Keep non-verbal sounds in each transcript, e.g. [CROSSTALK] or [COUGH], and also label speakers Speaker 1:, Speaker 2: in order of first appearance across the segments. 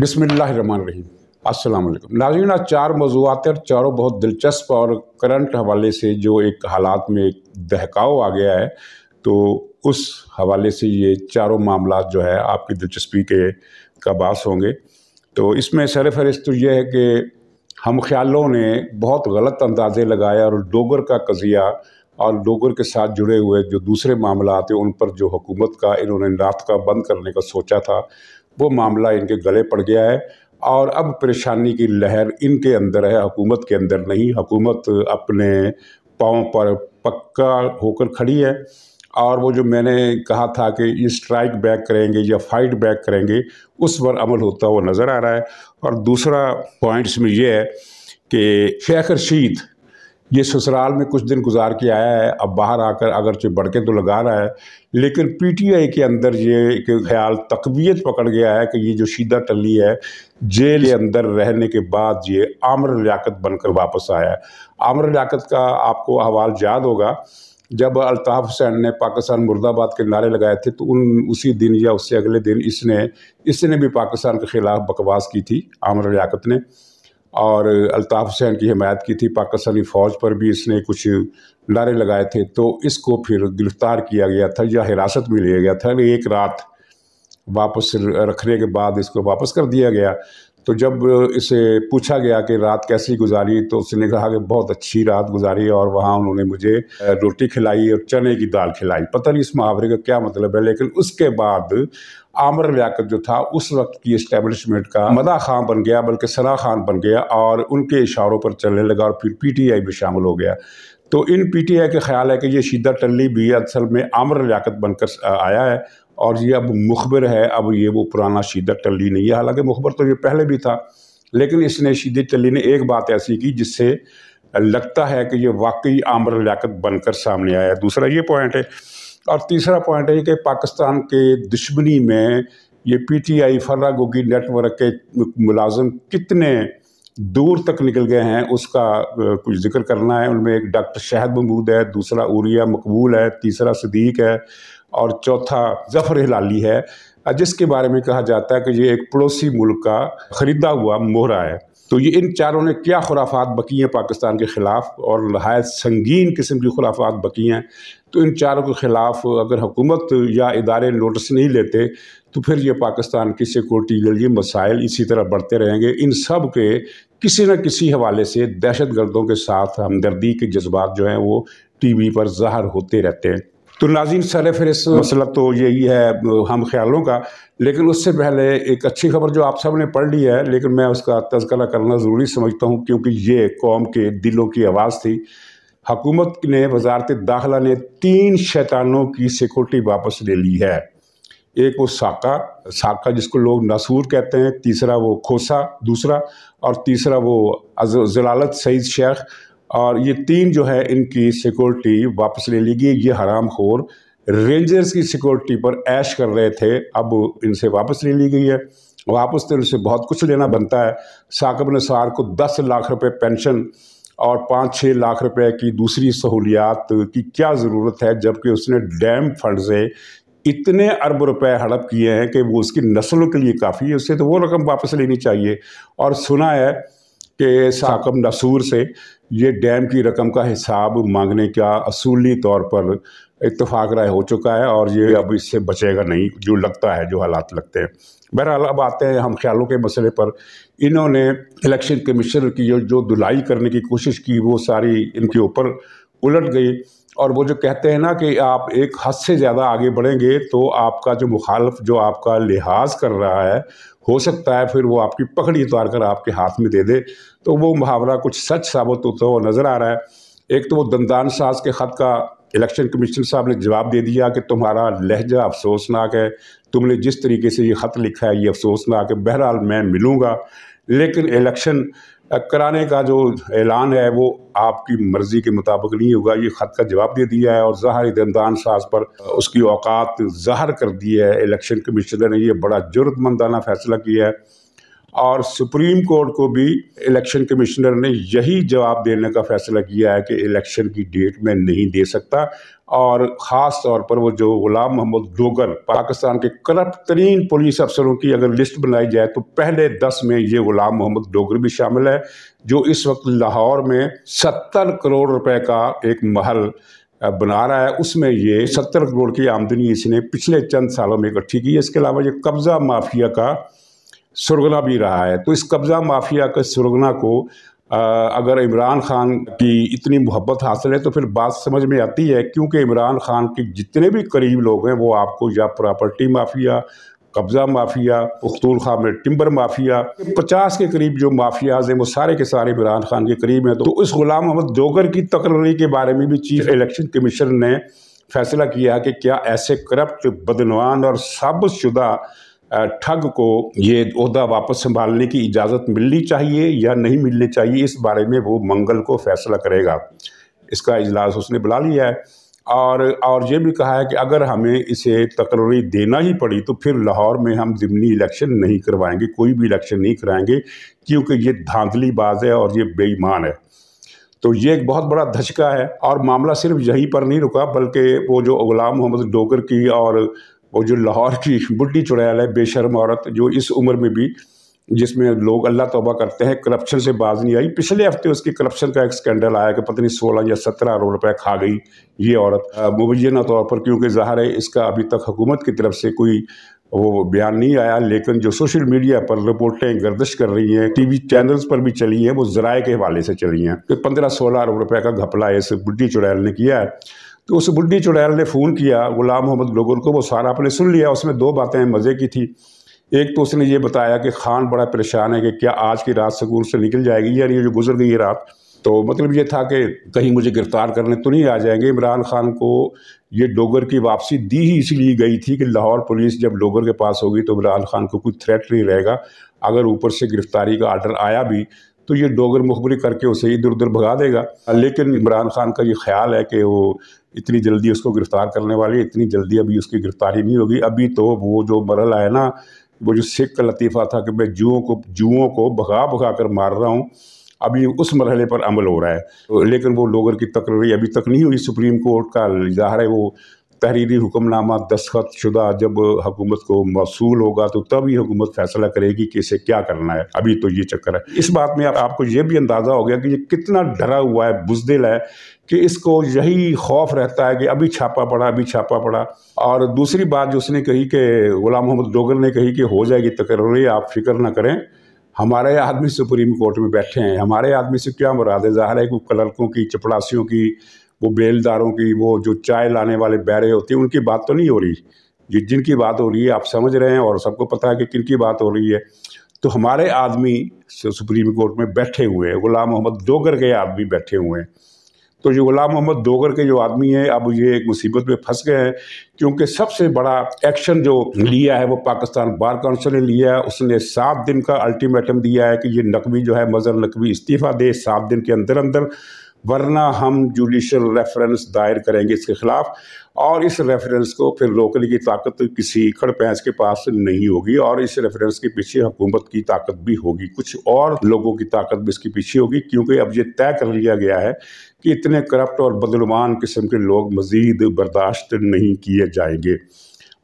Speaker 1: बिसमीम अस्सलाम वालेकुम नाजीन आज चार मौजूद और चारों बहुत दिलचस्प और करंट हवाले से जो एक हालात में एक दहकाव आ गया है तो उस हवाले से ये चारों मामला जो है आपकी दिलचस्पी के का बास होंगे तो इसमें सर फहरिस्त तो यह है कि हम ख्यालों ने बहुत गलत अंदाज़े लगाए और डोगर का कज़िया और डोगर के साथ जुड़े हुए जो दूसरे मामला आते उन पर जो हुकूमत का इन्होंने रात का बंद करने का सोचा था वो मामला इनके गले पड़ गया है और अब परेशानी की लहर इनके अंदर है हकूमत के अंदर नहीं हुकूमत अपने पाँव पर पक्का होकर खड़ी है और वो जो मैंने कहा था कि स्ट्राइक बैक करेंगे या फाइट बैक करेंगे उस पर अमल होता हुआ नज़र आ रहा है और दूसरा पॉइंट्स में ये है कि शेख रशीद ये ससुराल में कुछ दिन गुजार के आया है अब बाहर आकर अगर चे बड़के तो लगा रहा है लेकिन पीटीआई के अंदर ये ख्याल तकबीयत पकड़ गया है कि ये जो शीदा टली है जेल के अंदर रहने के बाद ये आमर लियाकत बनकर वापस आया है आमर लियाकत का आपको अहवाल याद होगा जब अल्ताफ़ हुसैन ने पाकिस्तान मुर्दाबाद के नारे लगाए थे तो उन उसी दिन या उससे अगले दिन इसने इसने भी पाकिस्तान के ख़िलाफ़ बकवास की थी आमर लियाकत ने और अल्ताफ़ हुसैन की हिमायत की थी पाकिस्तानी फ़ौज पर भी इसने कुछ नारे लगाए थे तो इसको फिर गिरफ़्तार किया गया था या हिरासत में लिया गया था एक रात वापस रखने के बाद इसको वापस कर दिया गया तो जब इसे पूछा गया कि रात कैसी गुजारी तो उसने कहा कि बहुत अच्छी रात गुजारी और वहाँ उन्होंने मुझे रोटी खिलाई और चने की दाल खिलाई पता नहीं इस मुहावरे का क्या मतलब है लेकिन उसके बाद आमर लियाकत जो था उस वक्त की इस्टेबलिशमेंट का मदा खां बन गया बल्कि सरा खान बन गया और उनके इशारों पर चलने लगा और फिर पी टी आई में शामिल हो गया तो इन पी टी आई का ख्याल है कि ये शीदा टल्ली भी असल में आमर लियाकत बनकर आया है और ये अब मुखबिर है अब ये वो पुराना शीदत टली नहीं है हालांकि मुखबर तो ये पहले भी था लेकिन इसने शीदत टली ने एक बात ऐसी की जिससे लगता है कि ये वाकई आमर लियाकत बनकर सामने आया दूसरा ये पॉइंट है और तीसरा पॉइंट है कि पाकिस्तान के दुश्मनी में ये पीटीआई फर्रा गोगी नेटवर्क के मुलाजम कितने दूर तक निकल गए हैं उसका कुछ जिक्र करना है उनमें एक डॉक्टर शहद महमूद है दूसरा उरिया मकबूल है तीसरा सदीक है और चौथा जफर हिलाली है जिसके बारे में कहा जाता है कि ये एक पड़ोसी मुल्क का ख़रीदा हुआ मोहरा है तो ये इन चारों ने क्या खुराफात बकी हैं पाकिस्तान के ख़िलाफ़ और नहायत संगीन किस्म की खुराफात बकी हैं तो इन चारों के ख़िलाफ़ अगर हुकूमत या इदारे नोटिस नहीं लेते तो फिर ये पाकिस्तान की सिक्योरिटी के लिए मसाइल इसी तरह बढ़ते रहेंगे इन सब के किसी न किसी हवाले से दहशत गर्दों के साथ हमदर्दी के जज्बात जो हैं वो टी वी पर ज़ाहर होते रहते हैं तो नाजिन सर फहरिस्त मसला तो यही है हम ख्यालों का लेकिन उससे पहले एक अच्छी खबर जो आप सब ने पढ़ ली है लेकिन मैं उसका तस्करा करना ज़रूरी समझता हूँ क्योंकि ये कौम के दिलों की आवाज़ थी हकूमत ने वजारत दाखिला ने तीन शैतानों की सिक्योरिटी वापस ले ली है एक वो साका साका जिसको लोग नसूर कहते हैं तीसरा वो खोसा दूसरा और तीसरा वो जलालत सईद शेख और ये तीन जो है इनकी सिक्योरिटी वापस ले ली गई ये हराम खोर रेंजर्स की सिक्योरिटी पर ऐश कर रहे थे अब इनसे वापस ले ली गई है वापस तो इनसे बहुत कुछ लेना बनता है साकब नसार को दस लाख रुपए पेंशन और पाँच छः लाख रुपए की दूसरी सहूलियात की क्या ज़रूरत है जबकि उसने डैम फंड से इतने अरब रुपए हड़प किए हैं कि वो उसकी नस्लों के लिए काफ़ी है उससे तो वो रकम वापस लेनी चाहिए और सुना है के साकम नसूर से ये डैम की रकम का हिसाब मांगने का असूली तौर पर इतफाक राय हो चुका है और ये अब इससे बचेगा नहीं जो लगता है जो हालात लगते हैं बहरहाल अब आते हैं हम ख्यालों के मसले पर इन्होंने इलेक्शन कमीशन की जो जो धुलाई करने की कोशिश की वो सारी इनके ऊपर उलट गई और वो जो कहते हैं ना कि आप एक हद से ज़्यादा आगे बढ़ेंगे तो आपका जो मुखालफ जो आपका लिहाज कर रहा है हो सकता है फिर वो आपकी पकड़ी उतार कर आपके हाथ में दे दे तो वो मुहावरा कुछ सच साबित होता हुआ नज़र आ रहा है एक तो वो दंदान साज के ख़त का इलेक्शन कमिश्नर साहब ने जवाब दे दिया कि तुम्हारा लहजा अफसोसनाक है तुमने जिस तरीके से ये ख़त लिखा है ये अफसोसनाक है बहरहाल मैं मिलूँगा लेकिन इलेक्शन कराने का जो ऐलान है वो आपकी मर्ज़ी के मुताबिक नहीं होगा ये ख़त का जवाब दे दिया है और ज़ाहर दमदान साज पर उसकी औकात ज़ाहर कर दी है इलेक्शन कमीशनर ने यह बड़ा ज़रूरतमंदाना फ़ैसला किया है और सुप्रीम कोर्ट को भी इलेक्शन कमिश्नर ने यही जवाब देने का फैसला किया है कि इलेक्शन की डेट मैं नहीं दे सकता और ख़ास तौर पर वो जो गुलाम मोहम्मद डोगर पाकिस्तान के करप्ट तरीन पुलिस अफसरों की अगर लिस्ट बनाई जाए तो पहले दस में ये गुलाम मोहम्मद डोगर भी शामिल है जो इस वक्त लाहौर में सत्तर करोड़ रुपए का एक महल बना रहा है उसमें ये सत्तर करोड़ की आमदनी इसने पिछले चंद सालों में इकट्ठी की है इसके अलावा ये कब्ज़ा माफिया का सुरगना भी रहा है तो इस कब्ज़ा माफिया के सुरगना को आ, अगर इमरान खान की इतनी मोहब्बत हासिल है तो फिर बात समझ में आती है क्योंकि इमरान खान के जितने भी करीब लोग हैं वो आपको या प्रॉपर्टी माफिया कब्ज़ा माफिया पख्तूल खा में टिम्बर माफिया पचास के करीब जो माफियाज हैं वो सारे के सारे इमरान खान के करीब हैं तो इस गुलाम मोहम्मद जोगर की तकररी के बारे में भी चीफ इलेक्शन कमीशन ने फैसला किया कि क्या ऐसे करप्ट बदनवान और साबित शुदा ठग को ये अहदा वापस संभालने की इजाज़त मिलनी चाहिए या नहीं मिलनी चाहिए इस बारे में वो मंगल को फैसला करेगा इसका इजलास उसने बुला लिया है और और ये भी कहा है कि अगर हमें इसे तकररी देना ही पड़ी तो फिर लाहौर में हम ज़िमनी इलेक्शन नहीं करवाएंगे कोई भी इलेक्शन नहीं कराएंगे क्योंकि ये धांधली बाज़ है और ये बेईमान है तो ये एक बहुत बड़ा धचका है और मामला सिर्फ यहीं पर नहीं रुका बल्कि वो जो गुलाम मोहम्मद डोगर की और और जो लाहौर की बुढ़ी चुड़ैल है बेशर्म औरत जो इस उम्र में भी जिसमें लोग अल्लाह तोबा करते हैं करप्शन से बाज नहीं आई पिछले हफ्ते उसकी करप्शन का एक स्कैंडल आया कि पत्नी सोलह या सत्रह अरब रुपए खा गई ये औरत मुबैना तौर पर क्योंकि ज़ाहिर है इसका अभी तक हुकूमत की तरफ से कोई वो बयान नहीं आया लेकिन जो सोशल मीडिया पर रिपोर्टें गर्दिश कर रही हैं टीवी चैनल्स पर भी चली हैं वो जराए के हवाले से चली हैं कि पंद्रह सोलह अरब रुपये का घपला इस बुढ़ी चुड़ैल ने किया है तो उस बुढ़ी चुड़ैल ने फ़ोन किया गुलाम मोहम्मद लोगुल को वो सारा आपने सुन लिया उसमें दो बातें मज़े की थी एक तो उसने ये बताया कि खान बड़ा परेशान है कि क्या आज की रात सकूल से निकल जाएगी यानी जो गुजर गई है रात तो मतलब ये था कि कहीं मुझे गिरफ़्तार करने तो नहीं आ जाएंगे इमरान खान को ये डोगर की वापसी दी ही इसलिए गई थी कि लाहौर पुलिस जब डोगर के पास होगी तो इमरान खान को कोई थ्रेट नहीं रहेगा अगर ऊपर से गिरफ़्तारी का आर्डर आया भी तो ये डोगर मुखबरी करके उसे इधर उधर भगा देगा लेकिन इमरान खान का ये ख्याल है कि वो इतनी जल्दी उसको गिरफ्तार करने वाले इतनी जल्दी अभी उसकी गिरफ्तारी नहीं होगी अभी तो वो जो मरल आया ना वो जो सिख का लतीफ़ा था कि मैं जुओं को जुओं को भगा भगा कर मार रहा हूँ अभी उस मरहले पर अमल हो रहा है लेकिन वो लोगों की तकररी अभी तक नहीं हुई सुप्रीम कोर्ट का जाहिर है वो तहरीरी हुक्मनामा दस्खत शुदा जब हुकूमत को मौसू होगा तो तब ही हुकूमत फैसला करेगी कि इसे क्या करना है अभी तो ये चक्कर है इस बात में आपको ये भी अंदाज़ा हो गया कि ये कितना डरा हुआ है बुजदिल है कि इसको यही खौफ रहता है कि अभी छापा पड़ा अभी छापा पड़ा और दूसरी बात जो उसने कही कि गुलाम मोहम्मद डोगर ने कही कि हो जाएगी तकर्री आप फिक्र ना करें हमारे आदमी सुप्रीम कोर्ट में बैठे हैं हमारे आदमी से क्या मुराद है ज़ाहिर है कि क्लर्कों की चपड़ासियों की वो बेलदारों की वो जो चाय लाने वाले बैरे होते हैं उनकी बात तो नहीं हो रही जिन जिनकी बात हो रही है आप समझ रहे हैं और सबको पता है कि किन की बात हो रही है तो हमारे आदमी सुप्रीम कोर्ट में बैठे हुए हैं गुलाम मोहम्मद डोगर के आदमी बैठे हुए हैं तो ये गुलाम मोहम्मद डोगर के जो आदमी हैं अब ये एक मुसीबत में फंस गए हैं क्योंकि सबसे बड़ा एक्शन जो लिया है वो पाकिस्तान बार काउंसिल ने लिया है उसने सात दिन का अल्टीमेटम दिया है कि ये नकवी जो है मज़र नकवी इस्तीफ़ा दे सात दिन के अंदर अंदर वरना हम जुडिशल रेफरेंस दायर करेंगे इसके ख़िलाफ़ और इस रेफरेंस को फिर रोकने की ताकत किसी खड़ पैंस के पास नहीं होगी और इस रेफरेंस के पीछे हुकूमत की ताकत भी होगी कुछ और लोगों की ताकत भी इसके पीछे होगी क्योंकि अब ये तय कर लिया गया है कि इतने करप्ट और बदलुमान किस्म के लोग मज़ीद बर्दाश्त नहीं किए जाएंगे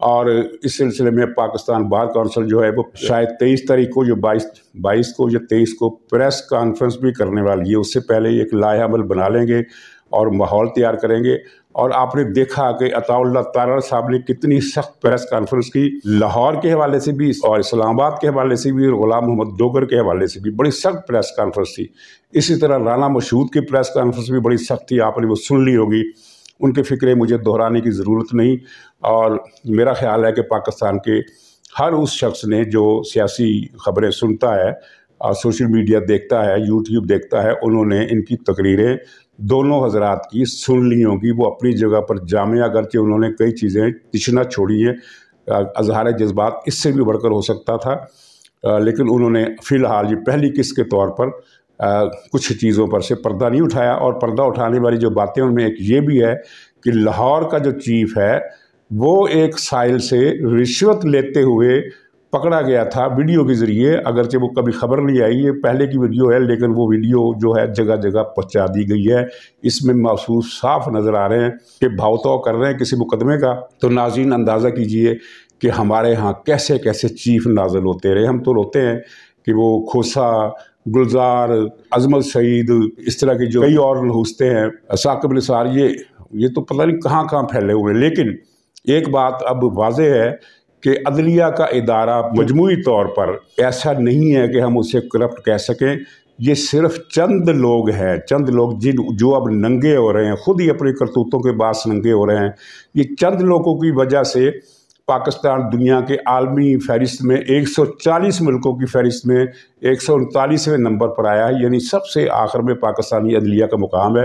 Speaker 1: और इस सिलसिले में पाकिस्तान बार कौंसिल जो है वो शायद तेईस तारीख को जो बाईस बाईस को या तेईस को प्रेस कॉन्फ्रेंस भी करने वाली है उससे पहले एक लाहेमल बना लेंगे और माहौल तैयार करेंगे और आपने देखा कि अताउल्ला तारा साहब ने कितनी सख्त प्रेस कॉन्फ्रेंस की लाहौर के हवाले से भी और इस्लामाबाद के हवाले से भी और गुलाम मोहम्मद डोगर के हवाले से भी बड़ी सख्त प्रेस कॉन्फ्रेंस थी इसी तरह राना मशहूद की प्रेस कॉन्फ्रेंस भी बड़ी सख्त थी आपने वो सुन ली होगी उनके फ़िक्रे मुझे दोहराने की ज़रूरत नहीं और मेरा ख्याल है कि पाकिस्तान के हर उस शख्स ने जो सियासी खबरें सुनता है और सोशल मीडिया देखता है यूट्यूब देखता है उन्होंने इनकी तकरीरें दोनों हजरात की सुन ली होगी वो अपनी जगह पर जामिया अगरचे उन्होंने कई चीज़ें तिछना छोड़ी हैं अजहार जज्बात इससे भी बढ़कर हो सकता था आ, लेकिन उन्होंने फ़िलहाल ये पहली किस्त के तौर पर आ, कुछ चीज़ों पर से पर्दा नहीं उठाया और पर्दा उठाने वाली जो बातें उनमें एक ये भी है कि लाहौर का जो चीफ है वो एक साइल से रिश्वत लेते हुए पकड़ा गया था वीडियो के ज़रिए अगरचे वो कभी खबर नहीं आई ये पहले की वीडियो है लेकिन वो वीडियो जो है जगह जगह पहुँचा दी गई है इसमें महसूस साफ नज़र आ रहे हैं कि भावताव कर रहे हैं किसी मुकदमे का तो नाजीन अंदाज़ा कीजिए कि हमारे यहाँ कैसे कैसे चीफ नाजल होते रहे हम तो रोते हैं कि वो खोसा गुलजार अजमल सईद इस तरह के जो कई और हंसते हैं साकब निसार ये ये तो पता नहीं कहाँ कहाँ फैले हुए हैं लेकिन एक बात अब वाज है कि अदलिया का इदारा मजमू तौर पर ऐसा नहीं है कि हम उसे करप्ट कह सकें ये सिर्फ चंद लोग हैं चंद लोग जिन जो अब नंगे हो रहे हैं खुद ही अपने करतूतों के पास नंगे हो रहे हैं ये चंद लोगों की वजह से पाकिस्तान दुनिया के आलमी फहरिस्त में 140 मुल्कों की फहरिस्त में एक नंबर पर आया है यानी सबसे आखिर में पाकिस्तानी अदलिया का मुकाम है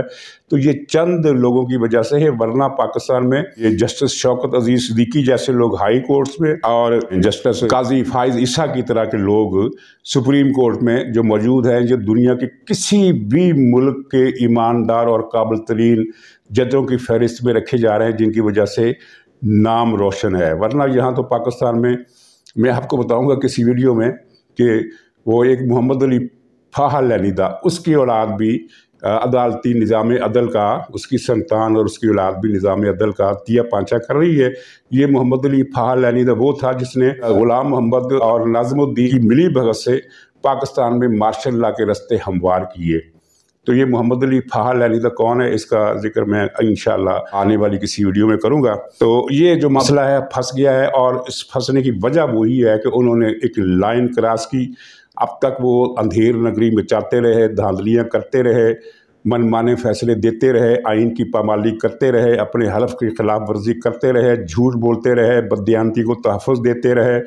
Speaker 1: तो ये चंद लोगों की वजह से है वरना पाकिस्तान में ये जस्टिस शौकत अजीज सदीकी जैसे लोग हाई कोर्ट्स में और जस्टिस काजी फायज ईसा की तरह के लोग सुप्रीम कोर्ट में जो मौजूद हैं जो दुनिया के किसी भी मुल्क के ईमानदार और काबिल तरीन जजों की फहरिस्त में रखे जा रहे हैं जिनकी वजह से नाम रोशन है वरना यहाँ तो पाकिस्तान में मैं आपको बताऊँगा किसी वीडियो में कि वो एक मोहम्मद अली फाहा था उसकी औलाद भी अदालती निज़ाम अदल का उसकी संतान और उसकी औलाद भी निज़ाम अदल का तिया पांचा कर रही है ये मोहम्मद अली फाहा था वो था जिसने ग़ुलाम मोहम्मद और नाजमुद्दीन की मिली भगत से पाकिस्तान में मार्शल ला के रस्ते हमवार किए तो ये मोहम्मद अली अली अलीदा कौन है इसका जिक्र मैं इन आने वाली किसी वीडियो में करूँगा तो ये जो मसला है फंस गया है और इस फंसने की वजह वही है कि उन्होंने एक लाइन क्रॉस की अब तक वो अंधेर नगरी मचाते रहे धांधलियाँ करते रहे मनमाने फैसले देते रहे आइन की पामाली करते रहे अपने हलफ की खिलाफ वर्जी करते रहे झूठ बोलते रहे बदयानती को तहफ़ देते रहे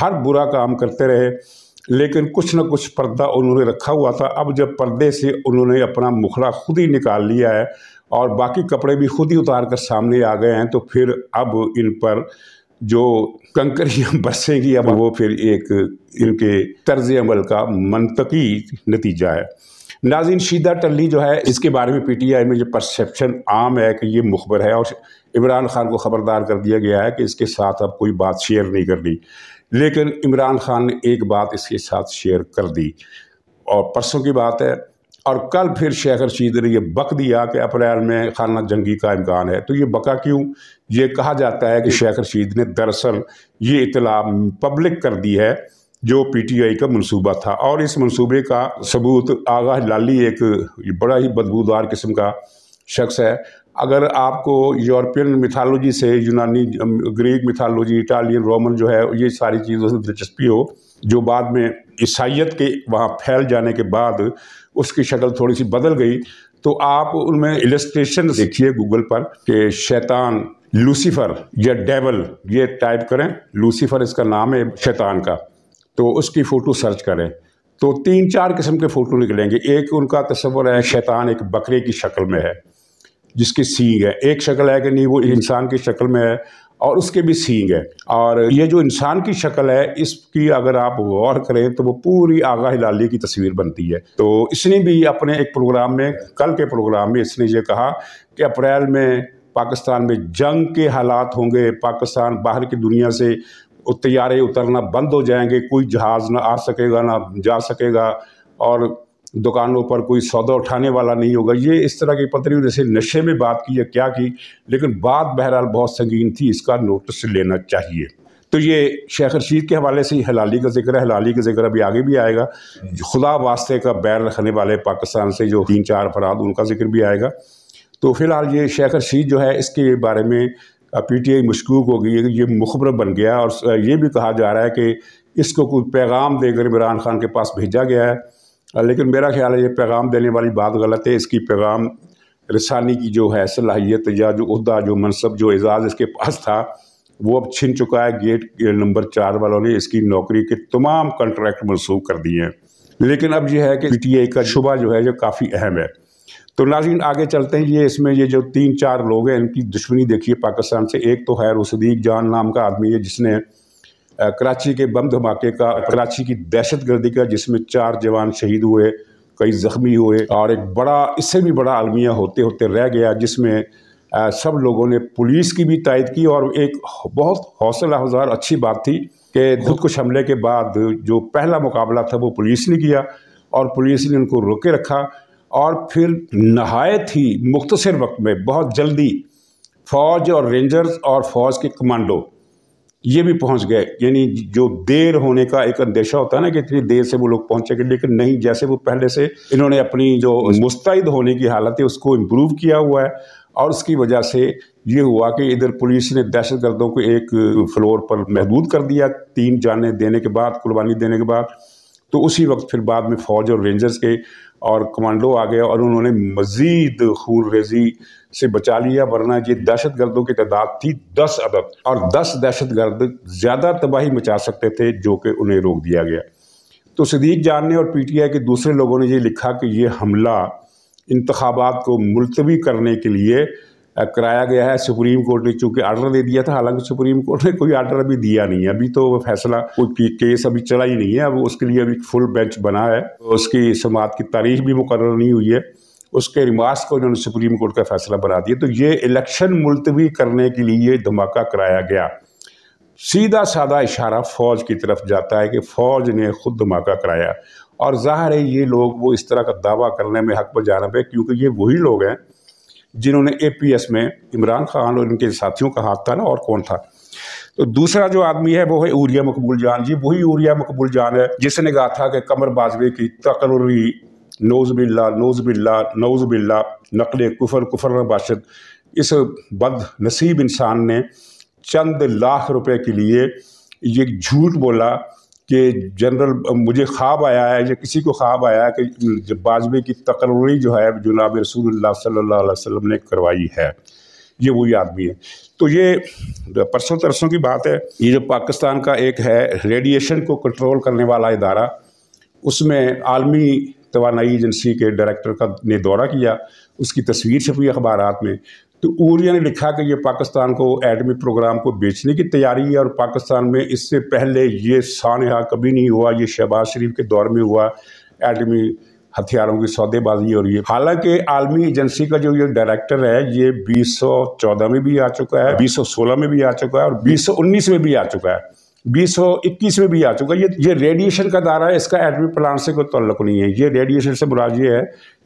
Speaker 1: हर बुरा काम करते रहे लेकिन कुछ ना कुछ पर्दा उन्होंने रखा हुआ था अब जब पर्दे से उन्होंने अपना मुखड़ा खुद ही निकाल लिया है और बाकी कपड़े भी खुद ही उतार कर सामने आ गए हैं तो फिर अब इन पर जो कंकरियाँ [LAUGHS] बरसेंगी अब वो फिर एक इनके तर्ज अमल का मनतकी नतीजा है नाजिन शीदा टल्ली जो है इसके बारे में पीटीआई में जो परसेप्शन आम है कि ये मुखबर है और इमरान खान को ख़बरदार कर दिया गया है कि इसके साथ अब कोई बात शेयर नहीं करनी लेकिन इमरान खान ने एक बात इसके साथ शेयर कर दी और परसों की बात है और कल फिर शेख रशीद ने यह बक दिया कि अप्रैल में खाना जंगी का इम्कान है तो ये बका क्यों ये कहा जाता है कि शेख रशीद ने दरअसल ये इतला पब्लिक कर दी है जो पीटीआई का मंसूबा था और इस मंसूबे का सबूत आगाह लाली एक बड़ा ही बदबूदार किस्म का शख्स है अगर आपको यूरोपियन मिथालोजी से यूनानी ग्रीक मिथालोजी इटालियन रोमन जो है ये सारी चीज़ों से दिलचस्पी हो जो बाद में ईसाइत के वहाँ फैल जाने के बाद उसकी शक्ल थोड़ी सी बदल गई तो आप उनमें इलेस्ट्रेशन देखिए गूगल पर कि शैतान लूसीफर या डेवल ये टाइप करें लूसीफर इसका नाम है शैतान का तो उसकी फ़ोटो सर्च करें तो तीन चार किस्म के फ़ोटो निकलेंगे एक उनका तस्वर है शैतान एक बकरे की शक्ल में है जिसके सींग है एक शक्ल है कि नहीं वो इंसान की शक्ल में है और उसके भी सींग है और ये जो इंसान की शक्ल है इसकी अगर आप गौर करें तो वो पूरी आगा हिलाली की तस्वीर बनती है तो इसने भी अपने एक प्रोग्राम में कल के प्रोग्राम में इसने ये कहा कि अप्रैल में पाकिस्तान में जंग के हालात होंगे पाकिस्तान बाहर की दुनिया से तैयारे उतरना बंद हो जाएंगे कोई जहाज़ ना आ सकेगा ना जा सकेगा और दुकानों पर कोई सौदा उठाने वाला नहीं होगा ये इस तरह की पत्नी जैसे नशे में बात की या क्या की लेकिन बात बहरहाल बहुत संगीन थी इसका नोटिस लेना चाहिए तो ये शेख रशीद के हवाले से ही हलाली का जिक्र है हलाली का जिक्र अभी आगे भी आएगा खुदा वास्ते का बैर रखने वाले पाकिस्तान से जो तीन चार अफराद उनका जिक्र भी आएगा तो फिलहाल ये शेख रशीद जो है इसके बारे में पी टी आई मशकूक हो गई है कि ये मुखबर बन गया और ये भी कहा जा रहा है कि इसको कोई पैगाम देकर इमरान खान के पास भेजा गया है लेकिन मेरा ख्याल है ये पैगाम देने वाली बात गलत है इसकी पैगाम रसानी की जो है सलाहियत या जो उहदा जो मनसब जो एजाज़ इसके पास था वो अब छिन चुका है गेट नंबर चार वालों ने इसकी नौकरी के तमाम कॉन्ट्रैक्ट मनसूख कर दिए हैं लेकिन अब यह है कि आई का शुबा जो है जो काफ़ी अहम है तो नाजीन आगे चलते हैं ये इसमें ये जो तीन चार लोग हैं इनकी दुश्मनी देखिए पाकिस्तान से एक तो है रुसदीक जान नाम का आदमी है जिसने कराची के बम धमाके का कराची की दहशत गर्दी का जिसमें चार जवान शहीद हुए कई ज़ख्मी हुए और एक बड़ा इससे भी बड़ा अलमिया होते होते रह गया जिसमें सब लोगों ने पुलिस की भी तायद की और एक बहुत हौसला अफजार अच्छी बात थी कि कुछ हमले के बाद जो पहला मुकाबला था वो पुलिस ने किया और पुलिस ने उनको रोके रखा और फिर नहायत ही मुख्तर वक्त में बहुत जल्दी फ़ौज और रेंजर्स और फ़ौज के कमांडो ये भी पहुंच गए यानी जो देर होने का एक अंदेशा होता है ना कि इतनी देर से वो लोग पहुंचेंगे लेकिन नहीं जैसे वो पहले से इन्होंने अपनी जो मुस्तैद होने की हालत है उसको इम्प्रूव किया हुआ है और उसकी वजह से ये हुआ कि इधर पुलिस ने दहशत गर्दों को एक फ्लोर पर महदूद कर दिया तीन जाने देने के बाद कुर्बानी देने के बाद तो उसी वक्त फिर बाद में फ़ौज और रेंजर्स के और कमांडो आ गया और उन्होंने मज़ीद खून रेजी से बचा लिया वरना ये दहशत गर्दों की तादाद थी दस अदद और दस दहशत गर्द ज़्यादा तबाही मचा सकते थे जो कि उन्हें रोक दिया गया तो सदीक जान ने और पी टी आई के दूसरे लोगों ने ये लिखा कि ये हमला इंतबात को मुलतवी करने के लिए कराया गया है सुप्रीम कोर्ट ने चूंकि आर्डर दे दिया था हालांकि सुप्रीम कोर्ट ने कोई आर्डर अभी दिया नहीं है अभी तो फैसला कोई केस अभी चला ही नहीं है अब उसके लिए अभी फुल बेंच बना है उसकी समाप्त की तारीख भी मुकर नहीं हुई है उसके रिमार्क्स को उन्होंने सुप्रीम कोर्ट का फैसला बना दिया तो ये इलेक्शन मुलतवी करने के लिए धमाका कराया गया सीधा साधा इशारा फौज की तरफ जाता है कि फौज ने खुद धमाका कराया और जाहिर है ये लोग वो इस तरह का दावा करने में हक पर जाना पे क्योंकि ये वही लोग हैं जिन्होंने एस में इमरान खान और इनके साथियों का हाथ था ना और कौन था तो दूसरा जो आदमी है वो है यूरिया मकबूल जान जी वही यूरिया मकबूल जान है जिसने कहा था कि कमर बाजवे की तकर्री नौज बिल्ला नौज बिल्ला नौज बिल्ला नकल कुफर कुफर बाशद इस बद नसीब इंसान ने चंद लाख रुपए के लिए ये झूठ बोला कि जनरल मुझे ख्वाब आया है या किसी को ख्वाब आया है कि बाजवे की तकररी जो है जनाब रसूल सल्ला वसम ने करवाई है ये वही आदमी है तो ये परसों तरसों की बात है ये जो पाकिस्तान का एक है रेडिएशन को कंट्रोल करने वाला इदारा उसमें आलमी तोानाई एजेंसी के डायरेक्टर का ने दौरा किया उसकी तस्वीर छपी अखबार में तो ऊरिया ने लिखा कि ये पाकिस्तान को एटमी प्रोग्राम को बेचने की तैयारी है और पाकिस्तान में इससे पहले ये सानहा कभी नहीं हुआ ये शहबाज शरीफ के दौर में हुआ एटमी हथियारों की सौदेबाजी और ये हालांकि आलमी एजेंसी का जो ये डायरेक्टर है ये 2014 में भी आ चुका है 2016 में भी आ चुका है और 2019 में भी आ चुका है 2021 में भी आ चुका है ये ये रेडिएशन का दायरा है इसका एटमी प्लान से कोई तल्लक नहीं है ये रेडिएशन से बुरा ये है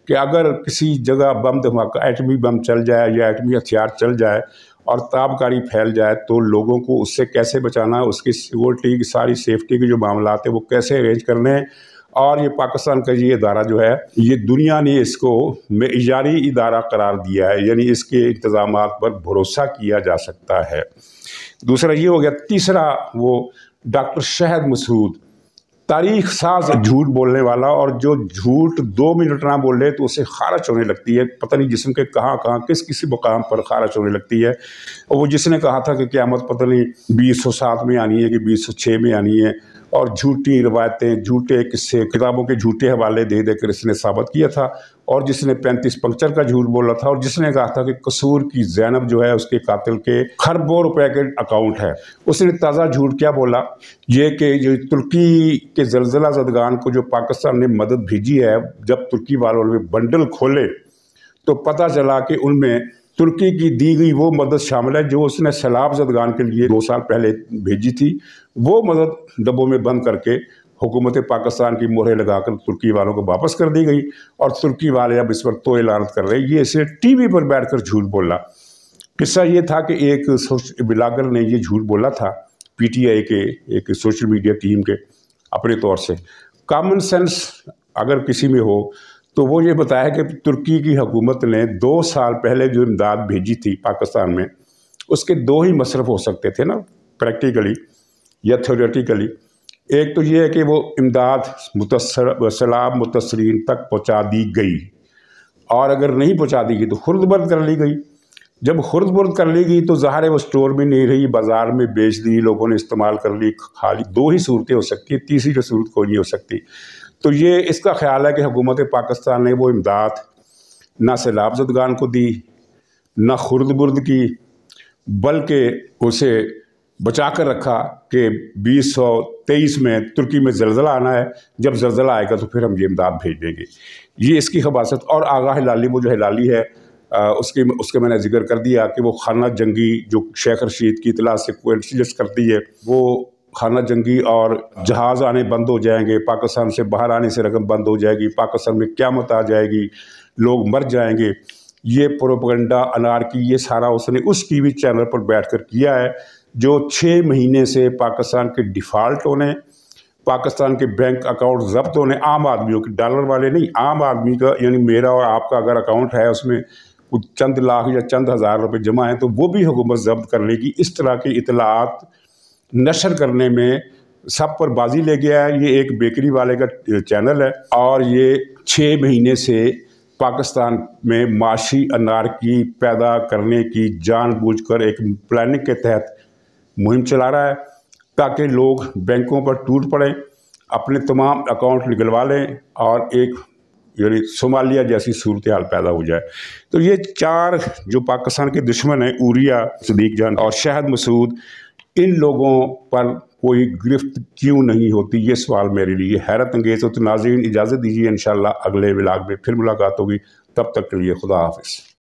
Speaker 1: कि अगर किसी जगह बम धमाका एटमी बम चल जाए या एटमी हथियार चल जाए और ताबकारी फैल जाए तो लोगों को उससे कैसे बचाना है उसकी सिक्योरिटी की सारी सेफ्टी के जो मामला है वो कैसे अरेंज करने हैं और ये पाकिस्तान का ये इदारा जो है ये दुनिया ने इसको मैारी इदारा करार दिया है यानी इसके इंतज़ाम पर भरोसा किया जा सकता है दूसरा ये हो गया तीसरा वो डॉक्टर शहद मसूद तारीख साज झूठ बोलने वाला और जो झूठ दो मिनट ना बोले तो उसे खारच होने लगती है पता नहीं जिसम के कहाँ कहाँ किस किसी मुकाम पर खारिज होने लगती है और वो जिसने कहा था कि क्यामत पता नहीं बीस सौ सात में आनी है कि बीस सौ छः में आनी है और झूठी रवायतें झूठे किस्से किताबों के झूठे हवाले दे देकर इसने साबित किया था और जिसने पैंतीस पंक्चर का झूठ बोला था और जिसने कहा था कि कसूर की जैनब जो है उसके कातिल के खरबों रुपए के अकाउंट है उसने ताज़ा झूठ क्या बोला ये कि जो तुर्की के जलजिला जदगान को जो पाकिस्तान ने मदद भेजी है जब तुर्की वालों ने बंडल खोले तो पता चला कि उनमें तुर्की की दी गई वो मदद शामिल है जो उसने सैलाब जदगान के लिए दो साल पहले भेजी थी वो मदद डब्बों में बंद करके हुकूमत पाकिस्तान की मोहरें लगाकर तुर्की वालों को वापस कर दी गई और तुर्की वाले अब इस पर तो ऐलानत कर रहे ये इसे टी वी पर बैठ कर झूठ बोला किस्सा ये था कि एक बिलागर ने ये झूठ बोला था पी टी आई के एक सोशल मीडिया टीम के अपने तौर से कामन सेंस अगर किसी में हो तो वो ये बताया कि तुर्की की हुकूमत ने दो साल पहले जो इमदाद भेजी थी पाकिस्तान में उसके दो ही मसरफ हो सकते थे ना प्रैक्टिकली या थोरेटिकली एक तो ये है कि वो इमदाद मुतसर सलाब मुतसरीन तक पहुँचा दी गई और अगर नहीं पहुँचा दी गई तो खुर्द बर्द कर ली गई जब खुर्द बुर्द कर ली गई तो ज़ाहिर है वो स्टोर में नहीं रही बाज़ार में बेच दी लोगों ने इस्तेमाल कर ली खाली दो ही सूरतें हो सकती हैं तीसरी जो सूरत कोई नहीं हो सकती तो ये इसका ख्याल है कि हुकूमत पाकिस्तान ने वो इमदाद ना सैलाब जदगान को दी ना खुर्द बुर्द की बल्कि उसे बचा कर रखा कि बीस सौ तेईस में तुर्की में जलजला आना है जब जलजला आएगा तो फिर हम ये इमदाद भेज देंगे ये इसकी हबासत और आगा हिलाली वो जो हिलाली है आ, उसकी उसके मैंने जिक्र कर दिया कि वो खाना जंगी जो शेख रशीद की इतला से कोशिश करती है वो खाना जंगी और जहाज़ आने बंद हो जाएंगे पाकिस्तान से बाहर आने से रकम बंद हो जाएगी पाकिस्तान में क्या मत आ जाएगी लोग मर जाएंगे ये प्रोपगंडा अनार की ये सारा उसने उस टी वी चैनल पर बैठ कर किया है जो छः महीने से पाकिस्तान के डिफ़ाल्ट होने पाकिस्तान के बैंक अकाउंट जब्त होने आम आदमियों के डॉलर वाले नहीं आम आदमी का यानी मेरा और आपका अगर अकाउंट है उसमें कुछ चंद लाख या चंद हज़ार रुपए जमा हैं तो वो भी हुकूमत जब्त कर लेगी इस तरह की इतलात नशर करने में सब पर बाजी ले गया है ये एक बेकरी वाले का चैनल है और ये छः महीने से पाकिस्तान में माशी अनार की पैदा करने की जानबूझकर एक प्लानिंग के तहत मुहिम चला रहा है ताकि लोग बैंकों पर टूट पड़ें अपने तमाम अकाउंट निकलवा लें और एक यानी सोमालिया जैसी सूरत हाल पैदा हो जाए तो ये चार जो पाकिस्तान के दुश्मन हैं उरिया सदीक जान और शहद मसूद इन लोगों पर कोई गिरफ्त क्यों नहीं होती ये सवाल मेरे लिए हैरत अंगेज़ हो तो नाजीन इजाज़त दीजिए इन अगले विलाग में फिर मुलाकात होगी तब तक के लिए खुदा हाफिज़